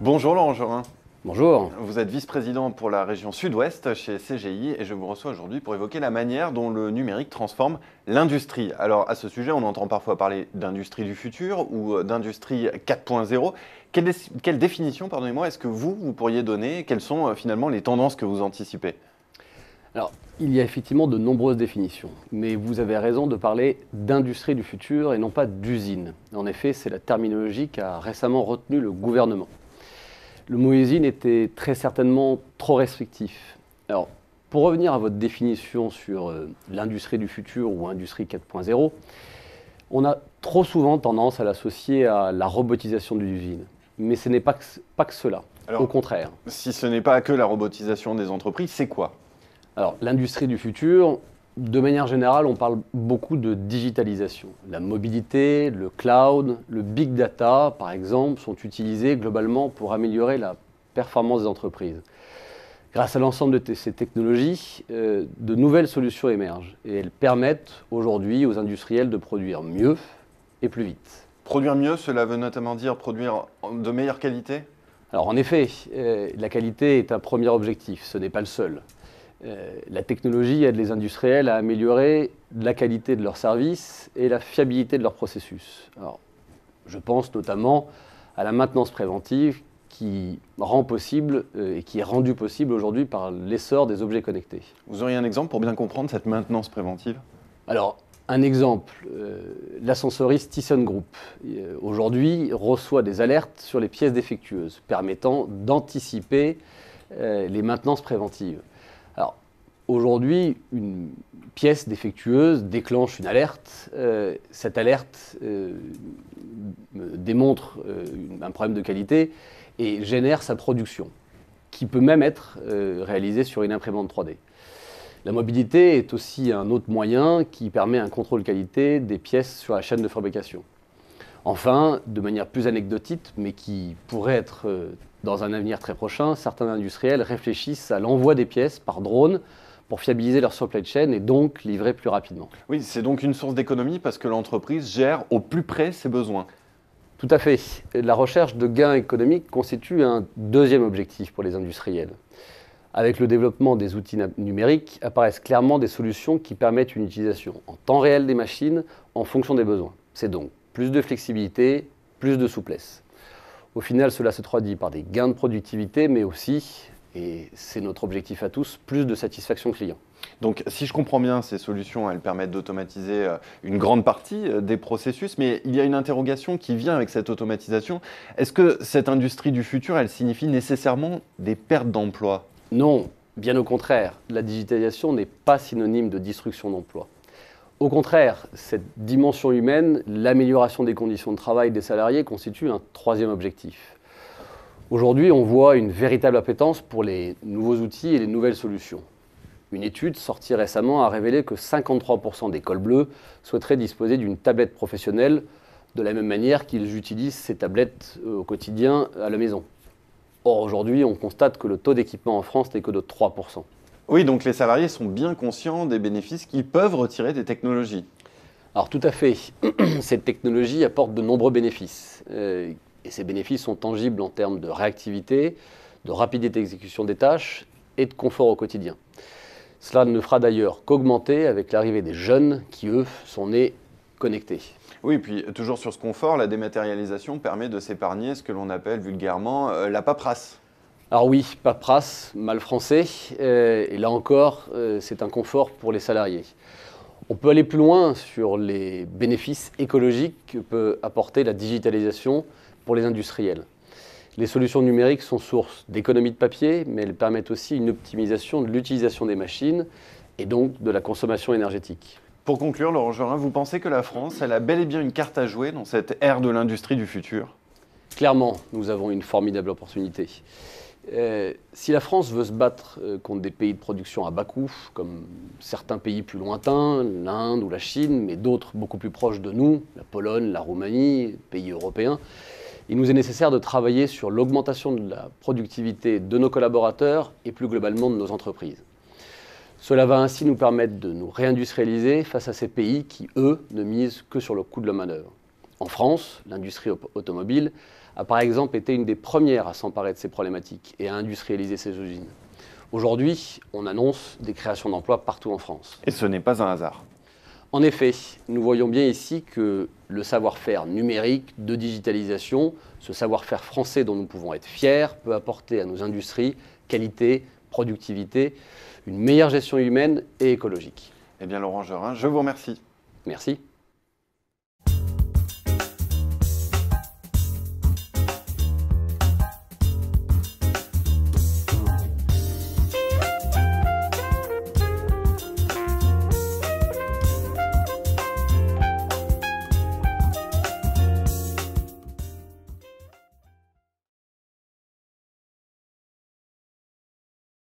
Bonjour Laurent Jorin. Bonjour. Vous êtes vice-président pour la région sud-ouest chez CGI et je vous reçois aujourd'hui pour évoquer la manière dont le numérique transforme l'industrie. Alors à ce sujet, on entend parfois parler d'industrie du futur ou d'industrie 4.0. Quelle, quelle, définition, pardonnez-moi, est-ce que vous, vous pourriez donner Quelles sont euh, finalement les tendances que vous anticipez Alors, il y a effectivement de nombreuses définitions, mais vous avez raison de parler d'industrie du futur et non pas d'usine. En effet, c'est la terminologie qu'a récemment retenue le gouvernement le mot « usine » était très certainement trop restrictif. Alors, pour revenir à votre définition sur euh, l'industrie du futur ou industrie 4.0, on a trop souvent tendance à l'associer à la robotisation de l'usine. Mais ce n'est pas que, pas que cela, au contraire. Si ce n'est pas que la robotisation des entreprises, c'est quoi Alors, l'industrie du futur, de manière générale, on parle beaucoup de digitalisation. La mobilité, le cloud, le big data, par exemple, sont utilisés globalement pour améliorer la performance des entreprises. Grâce à l'ensemble de ces technologies, euh, de nouvelles solutions émergent et elles permettent aujourd'hui aux industriels de produire mieux et plus vite. Produire mieux, cela veut notamment dire produire de meilleure qualité Alors en effet, euh, la qualité est un premier objectif, ce n'est pas le seul. Euh, la technologie aide les industriels à améliorer la qualité de leurs services et la fiabilité de leurs processus. je pense notamment à la maintenance préventive qui rend possible euh, et qui est rendue possible aujourd'hui par l'essor des objets connectés. Vous auriez un exemple pour bien comprendre cette maintenance préventive Alors, un exemple, euh, l'ascensoriste Group, aujourd'hui, reçoit des alertes sur les pièces défectueuses, permettant d'anticiper les maintenances préventives. Alors, aujourd'hui, une pièce défectueuse déclenche une alerte. Euh, cette alerte euh, démontre euh, un problème de qualité et génère sa production, qui peut même être réalisée sur une imprimante 3D. La mobilité est aussi un autre moyen qui permet un contrôle qualité des pièces sur la chaîne de fabrication. Enfin, de manière plus anecdotique, mais qui pourrait être euh, dans un avenir très prochain, certains industriels réfléchissent à l'envoi des pièces par drone pour fiabiliser leur supply chain et donc livrer plus rapidement. Oui, c'est donc une source d'économie parce que l'entreprise gère au plus près ses besoins. Tout à fait. La recherche de gains économiques constitue un deuxième objectif pour les industriels. Avec le développement des outils numériques, apparaissent clairement des solutions qui permettent une utilisation en temps réel des machines en fonction des besoins. C'est donc plus de flexibilité, plus de souplesse. Au final, cela se traduit par des gains de productivité, mais aussi, et c'est notre objectif à tous, plus de satisfaction client. Donc, si je comprends bien, ces solutions, elles permettent d'automatiser euh, une grande partie euh, des processus, mais il y a une interrogation qui vient avec cette automatisation. Est-ce que cette industrie du futur, elle signifie nécessairement des pertes d'emplois Non, bien au contraire. La digitalisation n'est pas synonyme de destruction d'emplois. Au contraire, cette dimension humaine, l'amélioration des conditions de travail des salariés constitue un troisième objectif. Aujourd'hui, on voit une véritable appétence pour les nouveaux outils et les nouvelles solutions. Une étude sortie récemment a révélé que 53% des cols bleus souhaiteraient disposer d'une tablette professionnelle de la même manière qu'ils utilisent ces tablettes euh, au quotidien à la maison. Or, aujourd'hui, on constate que le taux d'équipement en France n'est que de 3%. Oui, donc les salariés sont bien conscients des bénéfices qu'ils peuvent retirer des technologies. Alors tout à fait. Cette technologie apporte de nombreux bénéfices. Euh, et ces bénéfices sont tangibles en termes de réactivité, de rapidité d'exécution des tâches et de confort au quotidien. Cela ne fera d'ailleurs qu'augmenter avec l'arrivée des jeunes qui, eux, sont nés connectés. Oui, puis toujours sur ce confort, la dématérialisation permet de s'épargner ce que l'on appelle vulgairement euh, la paperasse. Alors oui, paperasse, mal français, euh, et là encore, euh, c'est un confort pour les salariés. On peut aller plus loin sur les bénéfices écologiques que peut apporter la digitalisation pour les industriels. Les solutions numériques sont source d'économie de papier, mais elles permettent aussi une optimisation de l'utilisation des machines et donc de la consommation énergétique. Pour conclure, Laurent Jorin, vous pensez que la France, elle a bel et bien une carte à jouer dans cette ère de l'industrie du futur Clairement, nous avons une formidable opportunité. Euh, si la France veut se battre euh, contre des pays de production à bas coût, comme certains pays plus lointains, l'Inde ou la Chine, mais d'autres beaucoup plus proches de nous, la Pologne, la Roumanie, pays européens, il nous est nécessaire de travailler sur l'augmentation de la productivité de nos collaborateurs et plus globalement de nos entreprises. Cela va ainsi nous permettre de nous réindustrialiser face à ces pays qui, eux, ne misent que sur le coût de la manœuvre. En France, l'industrie automobile a par exemple été une des premières à s'emparer de ces problématiques et à industrialiser ses usines. Aujourd'hui, on annonce des créations d'emplois partout en France. Et ce n'est pas un hasard. En effet, nous voyons bien ici que le savoir-faire numérique, de digitalisation, ce savoir-faire français dont nous pouvons être fiers, peut apporter à nos industries qualité, productivité, une meilleure gestion humaine et écologique. Eh bien Laurent Gerin, je vous remercie. Merci.